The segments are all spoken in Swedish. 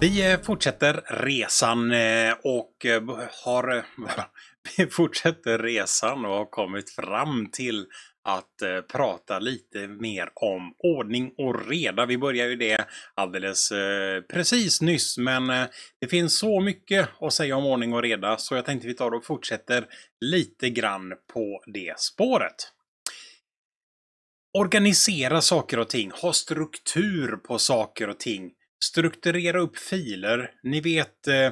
Vi eh, fortsätter resan eh, och eh, har... Vi fortsätter resan och har kommit fram till att prata lite mer om ordning och reda. Vi började ju det alldeles precis nyss, men det finns så mycket att säga om ordning och reda så jag tänkte vi tar och fortsätter lite grann på det spåret. Organisera saker och ting, ha struktur på saker och ting strukturera upp filer. Ni vet, eh,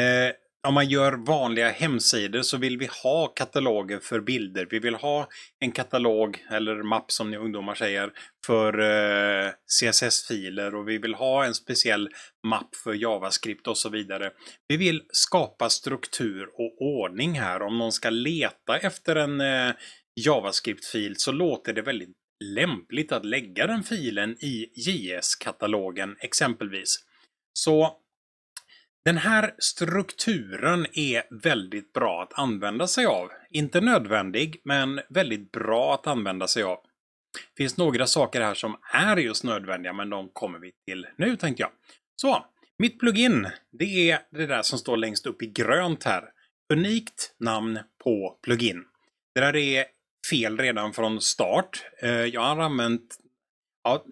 eh, om man gör vanliga hemsidor så vill vi ha kataloger för bilder. Vi vill ha en katalog, eller mapp som ni ungdomar säger, för eh, CSS-filer och vi vill ha en speciell mapp för JavaScript och så vidare. Vi vill skapa struktur och ordning här. Om någon ska leta efter en eh, JavaScript-fil så låter det väldigt lämpligt att lägga den filen i JS-katalogen exempelvis. Så den här strukturen är väldigt bra att använda sig av. Inte nödvändig, men väldigt bra att använda sig av. Det finns några saker här som är just nödvändiga, men de kommer vi till nu tänkte jag. Så, mitt plugin, det är det där som står längst upp i grönt här. Unikt namn på plugin. Det där är fel redan från start. Eh, jag har använt ja,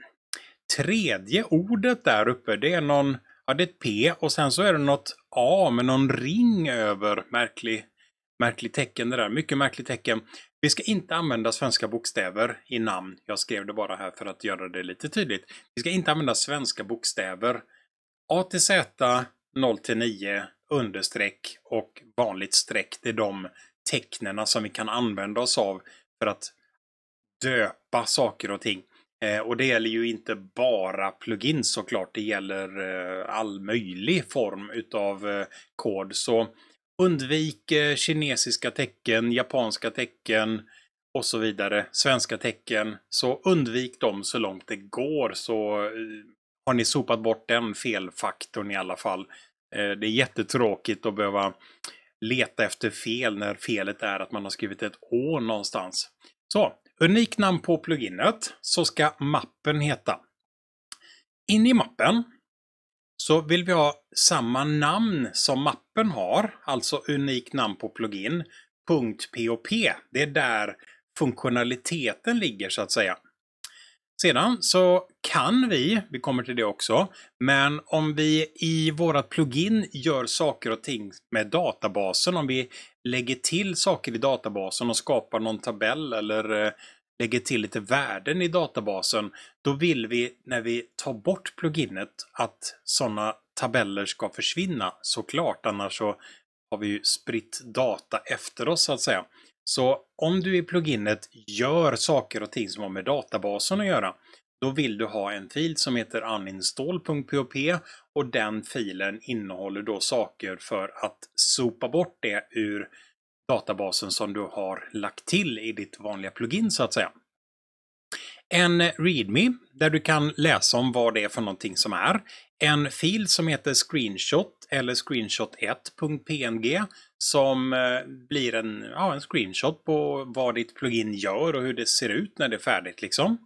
tredje ordet där uppe. Det är någon, ja det är ett P och sen så är det något A med någon ring över. Märklig, märklig tecken det där. Mycket märkligt tecken. Vi ska inte använda svenska bokstäver i namn. Jag skrev det bara här för att göra det lite tydligt. Vi ska inte använda svenska bokstäver. A till Z 0 till 9 understreck och vanligt streck. Det är de tecknena som vi kan använda oss av för att döpa saker och ting. Eh, och det gäller ju inte bara plugins såklart, det gäller eh, all möjlig form utav eh, kod. Så undvik kinesiska tecken, japanska tecken och så vidare, svenska tecken. Så undvik dem så långt det går så eh, har ni sopat bort den felfaktorn i alla fall. Eh, det är jättetråkigt att behöva leta efter fel när felet är att man har skrivit ett Å någonstans. Så, unikt namn på pluginet så ska mappen heta. In i mappen så vill vi ha samma namn som mappen har, alltså unikt namn på plugin, .pop. Det är där funktionaliteten ligger så att säga. Sedan så kan vi, vi kommer till det också, men om vi i vårat plugin gör saker och ting med databasen, om vi lägger till saker i databasen och skapar någon tabell eller eh, lägger till lite värden i databasen, då vill vi när vi tar bort pluginet att sådana tabeller ska försvinna såklart, annars så har vi ju spritt data efter oss så att säga. Så om du i pluginet gör saker och ting som har med databasen att göra, då vill du ha en fil som heter uninstall.php och den filen innehåller då saker för att sopa bort det ur databasen som du har lagt till i ditt vanliga plugin så att säga. En README där du kan läsa om vad det är för någonting som är en fil som heter screenshot eller screenshot1.png som eh, blir en, ja, en screenshot på vad ditt plugin gör och hur det ser ut när det är färdigt. Liksom.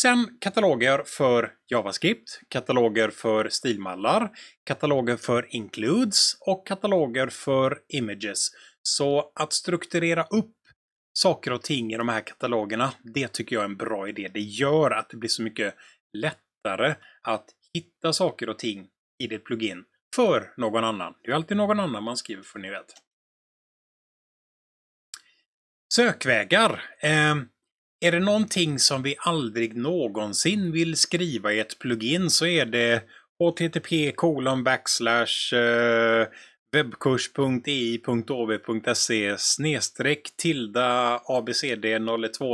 Sen kataloger för JavaScript, kataloger för stilmallar, kataloger för includes och kataloger för images. Så att strukturera upp saker och ting i de här katalogerna, det tycker jag är en bra idé. Det gör att det blir så mycket lättare att hitta saker och ting i ditt plugin för någon annan. Det är alltid någon annan man skriver för, ni vet. Sökvägar. Eh, är det någonting som vi aldrig någonsin vill skriva i ett plugin så är det http colon backslash eh, webbkurs.ei.av.se e snedstreck tilda abcd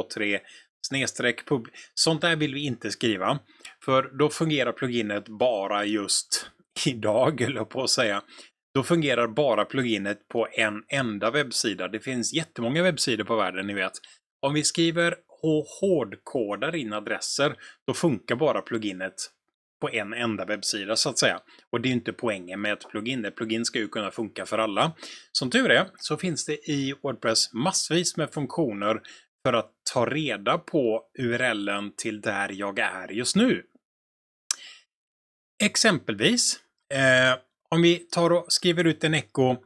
023 snedstreck pub. Sånt där vill vi inte skriva. För då fungerar pluginet bara just idag, eller på att säga. Då fungerar bara pluginet på en enda webbsida. Det finns jättemånga webbsidor på världen, ni vet. Om vi skriver och hårdkodar in adresser, då funkar bara pluginet på en enda webbsida så att säga. Och det är ju inte poängen med ett plugin. Ett plugin ska ju kunna funka för alla. Som tur är så finns det i Wordpress massvis med funktioner för att ta reda på urlen till där jag är just nu. Exempelvis, eh, om vi tar och skriver ut en echo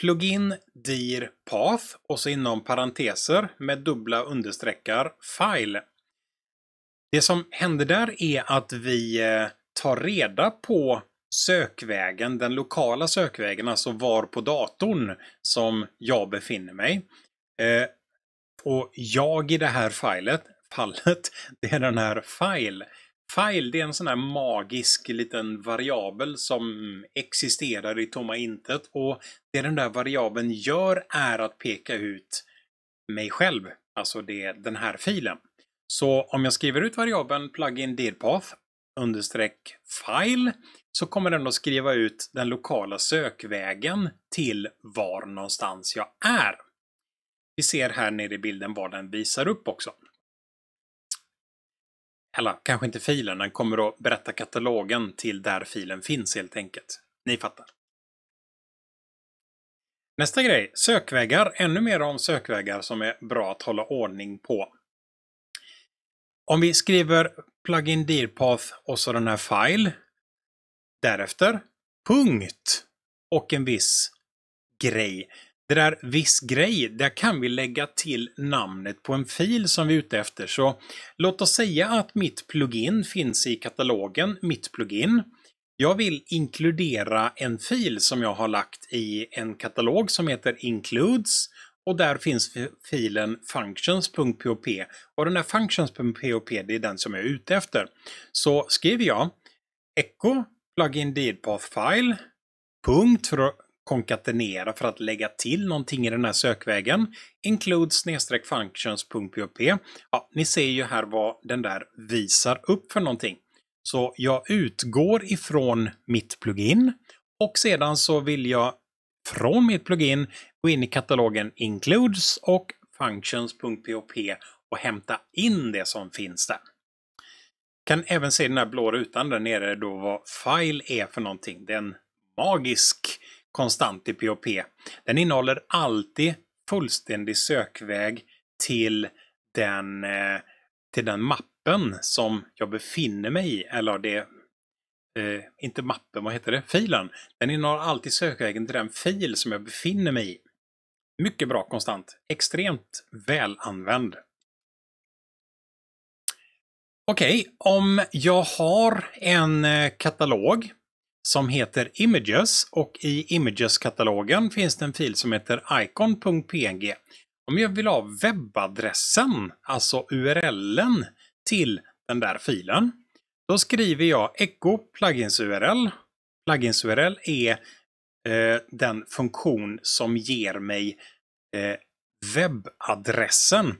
plugin dir path och så inom parenteser med dubbla understreckar file. Det som händer där är att vi eh, tar reda på sökvägen, den lokala sökvägen, alltså var på datorn som jag befinner mig. Eh, och jag i det här filet, fallet, det är den här file. File, det är en sån här magisk liten variabel som existerar i tomma intet. Och det den där variabeln gör är att peka ut mig själv, alltså det, den här filen. Så om jag skriver ut variabeln plugin dirpath understreck file så kommer den att skriva ut den lokala sökvägen till var någonstans jag är. Vi ser här nere i bilden vad den visar upp också eller kanske inte filen, den kommer att berätta katalogen till där filen finns helt enkelt. Ni fattar. Nästa grej, sökvägar. Ännu mer om sökvägar som är bra att hålla ordning på. Om vi skriver plugin dearpath och så den här file. Därefter punkt och en viss grej. Det där viss grej, där kan vi lägga till namnet på en fil som vi är ute efter. Så låt oss säga att mitt plugin finns i katalogen Mitt plugin. Jag vill inkludera en fil som jag har lagt i en katalog som heter Includes och där finns filen functions.pop och den här functions.pop det är den som jag är ute efter. Så skriver jag echo plugin deedpath file punkt konkatenera för att lägga till någonting i den här sökvägen. Includes functions.php. Ja, ni ser ju här vad den där visar upp för någonting. Så jag utgår ifrån mitt plugin och sedan så vill jag från mitt plugin gå in i katalogen includes och functions.php och hämta in det som finns där. Kan även se den här blå rutan där nere då vad file är för någonting. Det är en magisk konstant i POP. Den innehåller alltid fullständig sökväg till den, eh, till den mappen som jag befinner mig i. Eller det, eh, inte mappen, vad heter det? Filen. Den innehåller alltid sökvägen till den fil som jag befinner mig i. Mycket bra konstant. Extremt välanvänd. Okej, okay, om jag har en eh, katalog som heter Images och i Images-katalogen finns det en fil som heter icon.png. Om jag vill ha webbadressen, alltså URLen, till den där filen, då skriver jag echo plugins URL. Plugins URL är eh, den funktion som ger mig eh, webbadressen.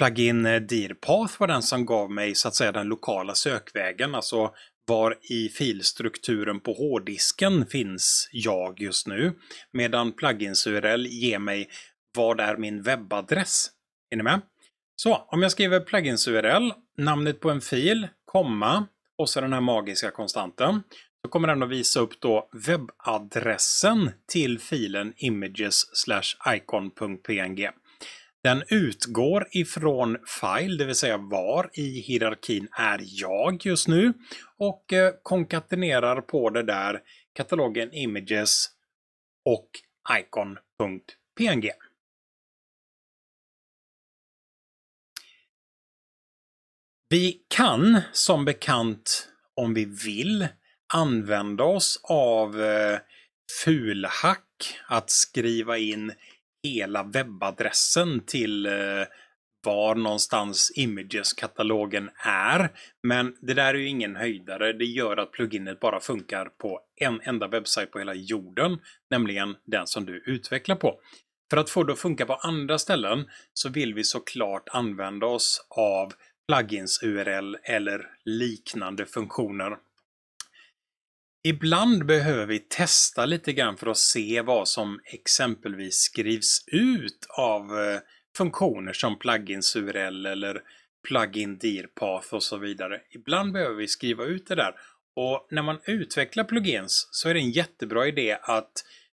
Plugin eh, dir path var den som gav mig så att säga den lokala sökvägen, alltså var i filstrukturen på hårddisken finns jag just nu. Medan plugins URL ger mig vad är min webbadress. Är ni med? Så om jag skriver plugins URL, namnet på en fil, komma och så den här magiska konstanten. Då kommer den att visa upp då webbadressen till filen images icon.png. Den utgår ifrån file, det vill säga var i hierarkin är jag just nu och eh, konkatenerar på det där katalogen images och icon.png. Vi kan som bekant, om vi vill, använda oss av eh, fulhack att skriva in hela webbadressen till eh, var någonstans Images-katalogen är. Men det där är ju ingen höjdare. Det gör att pluginet bara funkar på en enda webbsajt på hela jorden, nämligen den som du utvecklar på. För att få det att funka på andra ställen så vill vi såklart använda oss av plugins URL eller liknande funktioner. Ibland behöver vi testa lite grann för att se vad som exempelvis skrivs ut av eh, funktioner som plugins URL eller plugin dirpath och så vidare. Ibland behöver vi skriva ut det där. Och när man utvecklar plugins så är det en jättebra idé att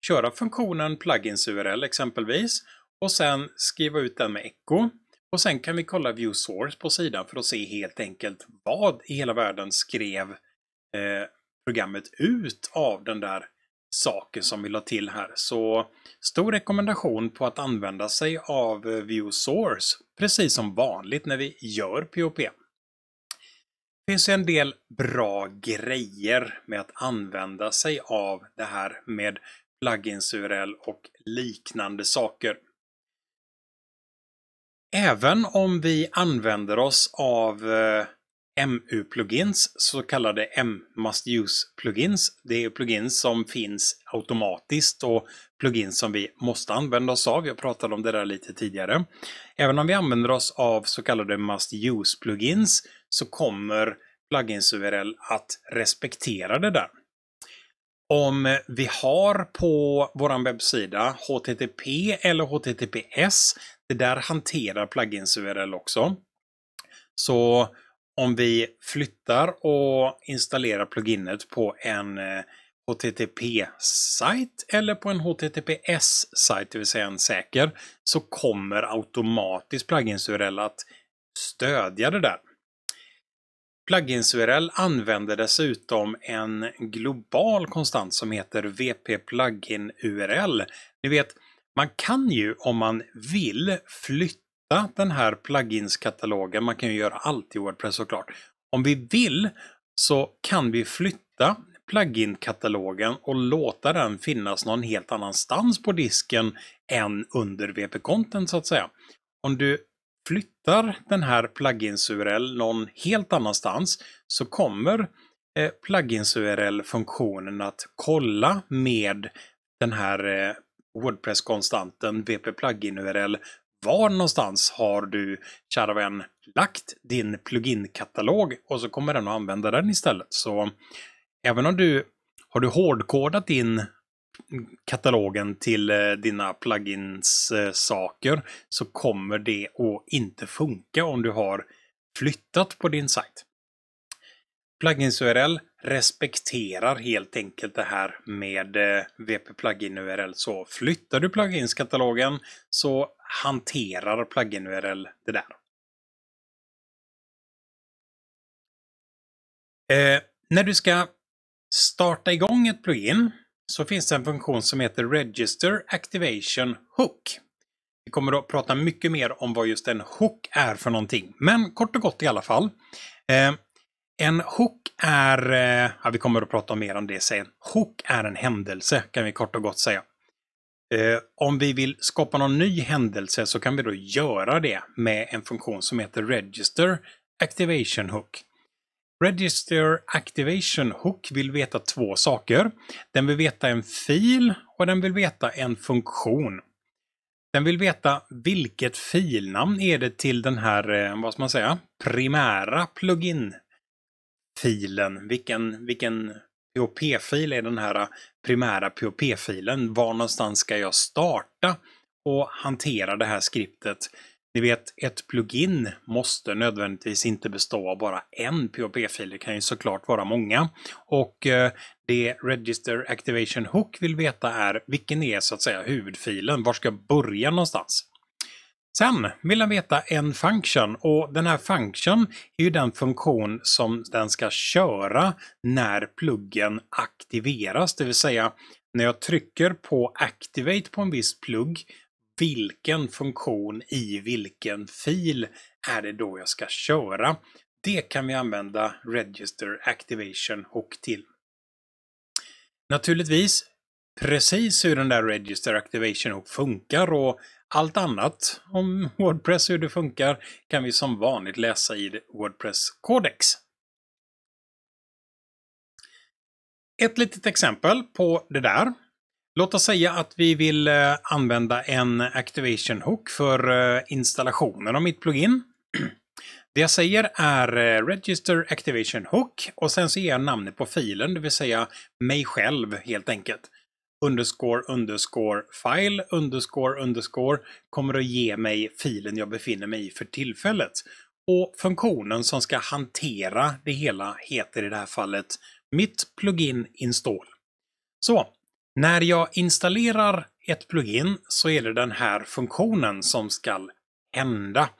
köra funktionen plugins URL exempelvis och sen skriva ut den med echo. Och sen kan vi kolla view source på sidan för att se helt enkelt vad i hela världen skrev eh, programmet ut av den där saken som vi la till här. Så stor rekommendation på att använda sig av eh, View Source, precis som vanligt när vi gör POP. Det finns en del bra grejer med att använda sig av det här med plugins URL och liknande saker. Även om vi använder oss av eh, MU-plugins, så kallade M-must use-plugins. Det är plugins som finns automatiskt och plugins som vi måste använda oss av. Jag pratade om det där lite tidigare. Även om vi använder oss av så kallade must use-plugins så kommer plugins URL att respektera det där. Om vi har på vår webbsida HTTP eller HTTPS, det där hanterar plugins URL också. Så om vi flyttar och installerar pluginet på en HTTP-sajt eh, eller på en HTTPS-sajt, det vill säga en säker, så kommer automatiskt plugins-URL att stödja det där. Plugins-URL använder dessutom en global konstant som heter VP Plugin URL. Ni vet, man kan ju om man vill flytta den här pluginskatalogen. Man kan ju göra allt i Wordpress såklart. Om vi vill så kan vi flytta plugin-katalogen och låta den finnas någon helt annanstans på disken än under VP-content så att säga. Om du flyttar den här plugins-URL någon helt annanstans så kommer eh, plugins-URL-funktionen att kolla med den här eh, Wordpress-konstanten WP Plugin URL var någonstans har du, kära vän, lagt din pluginkatalog och så kommer den att använda den istället. Så även om du har du hårdkodat in katalogen till eh, dina plugins eh, saker så kommer det att inte funka om du har flyttat på din sajt. Plugins URL respekterar helt enkelt det här med eh, VP Plugin URL. Så flyttar du pluginskatalogen så hanterar Plugin URL det där. Eh, när du ska starta igång ett plugin så finns det en funktion som heter Register Activation Hook. Vi kommer att prata mycket mer om vad just en hook är för någonting, men kort och gott i alla fall. Eh, en hook är, eh, ja, vi kommer att prata mer om det sen. Hook är en händelse kan vi kort och gott säga. Eh, om vi vill skapa någon ny händelse så kan vi då göra det med en funktion som heter Register Activation Hook. Register Activation Hook vill veta två saker. Den vill veta en fil och den vill veta en funktion. Den vill veta vilket filnamn är det till den här, eh, vad ska man säga, primära plugin filen, vilken, vilken POP-fil är den här primära POP-filen? Var någonstans ska jag starta och hantera det här skriptet? Ni vet, ett plugin måste nödvändigtvis inte bestå av bara en POP-fil. Det kan ju såklart vara många. Och eh, det Register Activation Hook vill veta är vilken är så att säga huvudfilen? Var ska jag börja någonstans? Sen vill den veta en function och den här function är ju den funktion som den ska köra när pluggen aktiveras, det vill säga när jag trycker på activate på en viss plugg, vilken funktion i vilken fil är det då jag ska köra? Det kan vi använda Register Activation Hook till. Naturligtvis precis hur den där Register Activation Hook funkar och allt annat om Wordpress hur det funkar kan vi som vanligt läsa i Wordpress Codex. Ett litet exempel på det där. Låt oss säga att vi vill eh, använda en Activation Hook för eh, installationen av mitt plugin. Det jag säger är eh, Register Activation Hook och sen så ger jag namnet på filen, det vill säga mig själv helt enkelt underscore underscore file underscore underscore kommer att ge mig filen jag befinner mig i för tillfället. Och funktionen som ska hantera det hela heter i det här fallet mitt plugin install. Så, när jag installerar ett plugin så är det den här funktionen som ska hända.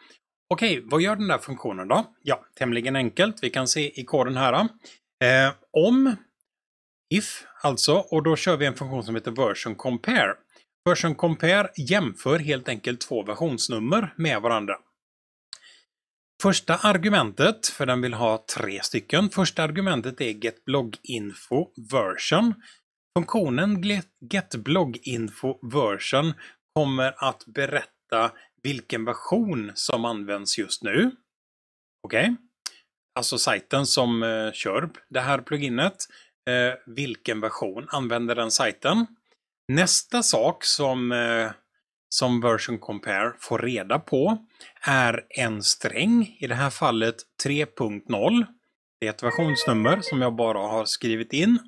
Okej, vad gör den där funktionen då? Ja, tämligen enkelt. Vi kan se i koden här. Eh, om if alltså och då kör vi en funktion som heter version compare. Version compare jämför helt enkelt två versionsnummer med varandra. Första argumentet, för den vill ha tre stycken, första argumentet är getBlogInfo version. Funktionen getBlogInfo version kommer att berätta vilken version som används just nu. Okej? Okay. Alltså sajten som eh, kör det här pluginet eh, vilken version, använder den sajten. Nästa sak som, eh, som Version Compare får reda på är en sträng, i det här fallet 3.0. Det är ett versionsnummer som jag bara har skrivit in.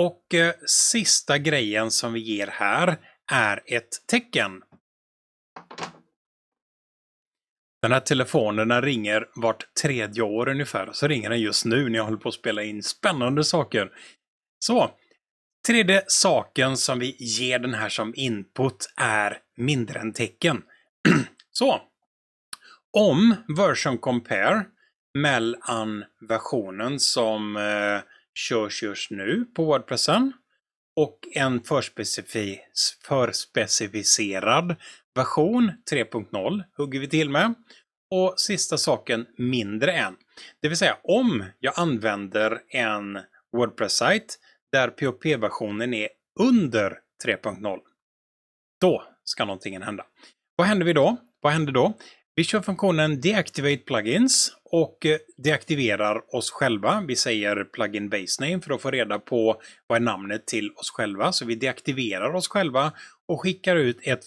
Och eh, sista grejen som vi ger här är ett tecken. Den här telefonen den ringer vart tredje år ungefär. Så ringer den just nu när jag håller på att spela in spännande saker. Så! Tredje saken som vi ger den här som input är mindre än tecken. så! Om version compare mellan versionen som eh, körs just nu på Wordpressen och en förspecificerad Version 3.0 hugger vi till med. Och sista saken, mindre än. Det vill säga om jag använder en Wordpress-sajt där POP-versionen är under 3.0. Då ska någonting hända. Vad händer vi då? Vad händer då? Vi kör funktionen Deactivate Plugins och eh, deaktiverar oss själva. Vi säger Plugin Base Name för att få reda på vad är namnet till oss själva. Så vi deaktiverar oss själva och skickar ut ett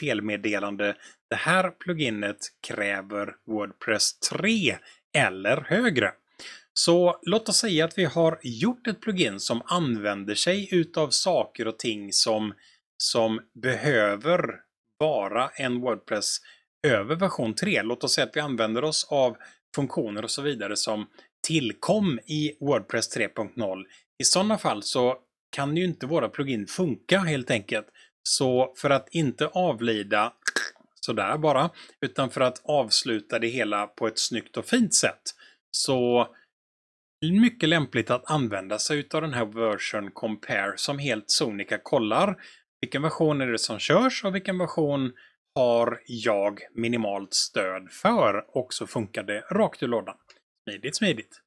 felmeddelande. Det här pluginet kräver Wordpress 3 eller högre. Så låt oss säga att vi har gjort ett plugin som använder sig utav saker och ting som, som behöver vara en Wordpress över version 3. Låt oss säga att vi använder oss av funktioner och så vidare som tillkom i Wordpress 3.0. I sådana fall så kan ju inte våra plugin funka helt enkelt. Så för att inte avlida sådär bara, utan för att avsluta det hela på ett snyggt och fint sätt. Så mycket lämpligt att använda sig av den här version compare som helt sonika kollar vilken version är det som körs och vilken version har jag minimalt stöd för och så funkar det rakt ur lådan. Smidigt, smidigt.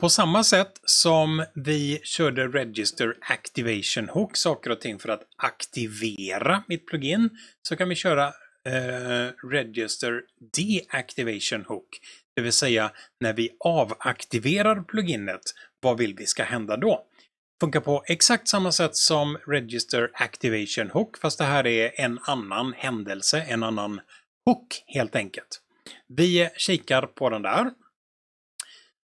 På samma sätt som vi körde Register Activation Hook, saker och ting för att aktivera mitt plugin, så kan vi köra eh, Register Deactivation Hook. Det vill säga när vi avaktiverar pluginet, vad vill vi ska hända då? Funkar på exakt samma sätt som Register Activation Hook, fast det här är en annan händelse, en annan hook helt enkelt. Vi kikar på den där.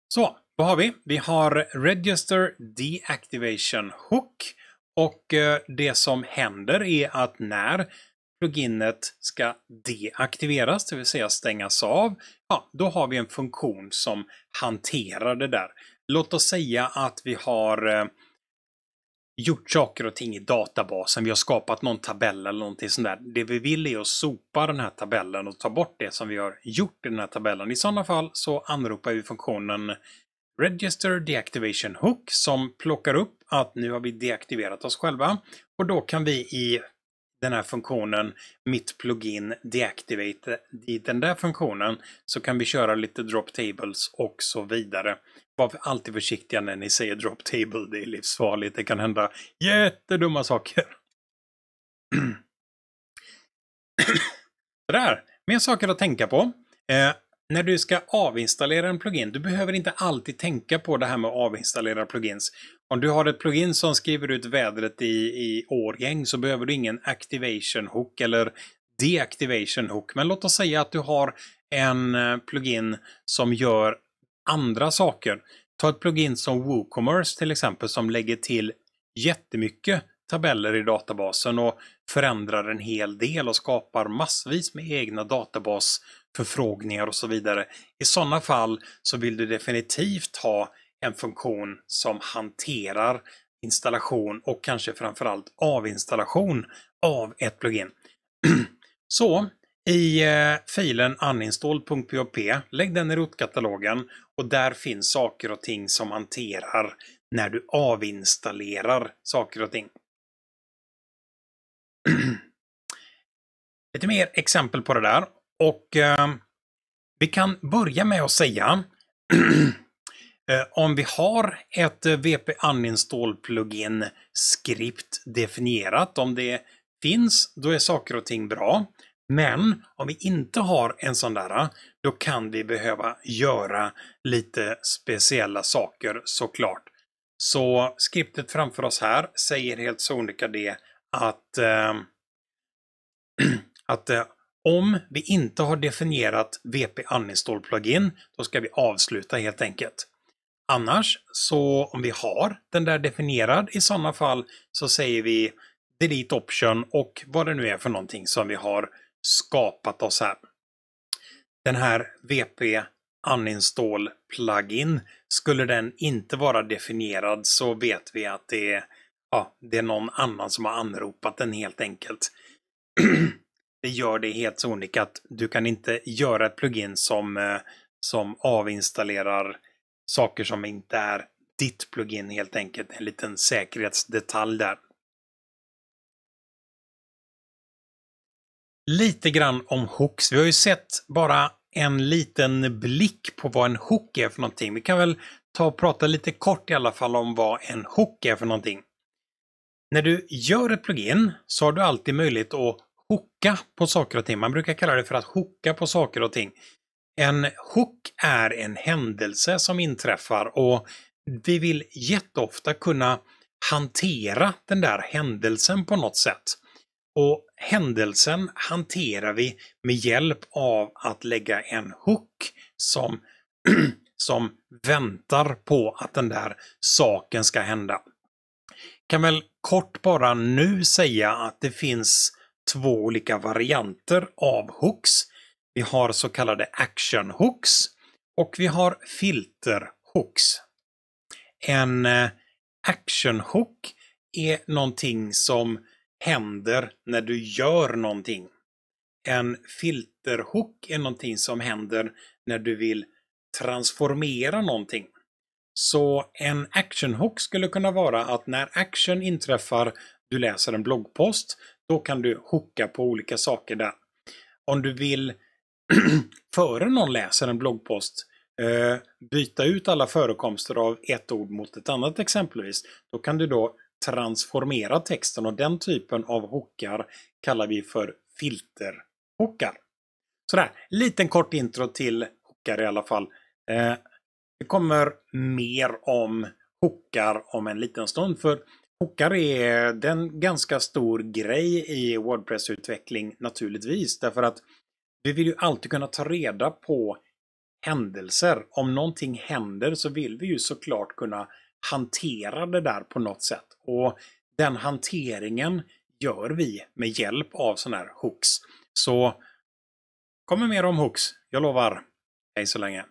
Så, vad har vi? Vi har Register Deactivation Hook och eh, det som händer är att när pluginet ska deaktiveras, det vill säga stängas av, ja, då har vi en funktion som hanterar det där. Låt oss säga att vi har eh, gjort saker och ting i databasen. Vi har skapat någon tabell eller någonting sånt där. Det vi vill är att sopa den här tabellen och ta bort det som vi har gjort i den här tabellen. I sådana fall så anropar vi funktionen Register Deactivation Hook som plockar upp att nu har vi deaktiverat oss själva och då kan vi i den här funktionen mitt plugin deactivate. I den där funktionen så kan vi köra lite drop tables och så vidare. Var alltid försiktiga när ni säger drop table. Det är livsfarligt. Det kan hända jättedumma saker. Sådär, mer saker att tänka på. Eh, när du ska avinstallera en plugin, du behöver inte alltid tänka på det här med att avinstallera plugins. Om du har ett plugin som skriver ut vädret i, i årgäng så behöver du ingen activation hook eller deactivation hook. Men låt oss säga att du har en eh, plugin som gör andra saker. Ta ett plugin som WooCommerce till exempel som lägger till jättemycket tabeller i databasen och förändrar en hel del och skapar massvis med egna databasförfrågningar och så vidare. I sådana fall så vill du definitivt ha en funktion som hanterar installation och kanske framförallt avinstallation av ett plugin. Så i eh, filen uninstall.php, lägg den i rotkatalogen och där finns saker och ting som hanterar när du avinstallerar saker och ting. Lite mer exempel på det där och eh, vi kan börja med att säga Eh, om vi har ett eh, VP Uninstall plugin skript definierat, om det finns, då är saker och ting bra. Men om vi inte har en sån där, eh, då kan vi behöva göra lite speciella saker såklart. Så skriptet framför oss här säger helt sonika det att, äh, att äh, om vi inte har definierat VP Uninstall plugin, då ska vi avsluta helt enkelt. Annars, så om vi har den där definierad, i sådana fall så säger vi delete option och vad det nu är för någonting som vi har skapat oss här. Den här VP uninstall plugin, skulle den inte vara definierad så vet vi att det är, ja, det är någon annan som har anropat den helt enkelt. det gör det helt sonika att du kan inte göra ett plugin som, eh, som avinstallerar saker som inte är ditt plugin helt enkelt. En liten säkerhetsdetalj där. Lite grann om hooks. Vi har ju sett bara en liten blick på vad en hook är för någonting. Vi kan väl ta och prata lite kort i alla fall om vad en hook är för någonting. När du gör ett plugin så har du alltid möjlighet att hooka på saker och ting. Man brukar kalla det för att hooka på saker och ting. En hook är en händelse som inträffar och vi vill jätteofta kunna hantera den där händelsen på något sätt. Och händelsen hanterar vi med hjälp av att lägga en hook som, som väntar på att den där saken ska hända. Kan väl kort bara nu säga att det finns två olika varianter av hooks. Vi har så kallade action hooks och vi har filter hooks. En eh, action hook är någonting som händer när du gör någonting. En filterhook är någonting som händer när du vill transformera någonting. Så en actionhook skulle kunna vara att när action inträffar, du läser en bloggpost, då kan du hooka på olika saker där. Om du vill före någon läser en bloggpost eh, byta ut alla förekomster av ett ord mot ett annat exempelvis. Då kan du då transformera texten och den typen av hockar kallar vi för filterhockar. Sådär, liten kort intro till hockar i alla fall. Eh, det kommer mer om hockar om en liten stund för Hookar är en ganska stor grej i Wordpress-utveckling naturligtvis därför att vi vill ju alltid kunna ta reda på händelser. Om någonting händer så vill vi ju såklart kunna hantera det där på något sätt. Och den hanteringen gör vi med hjälp av sådana här hooks. Så kommer mer om hooks, jag lovar. Hej så länge.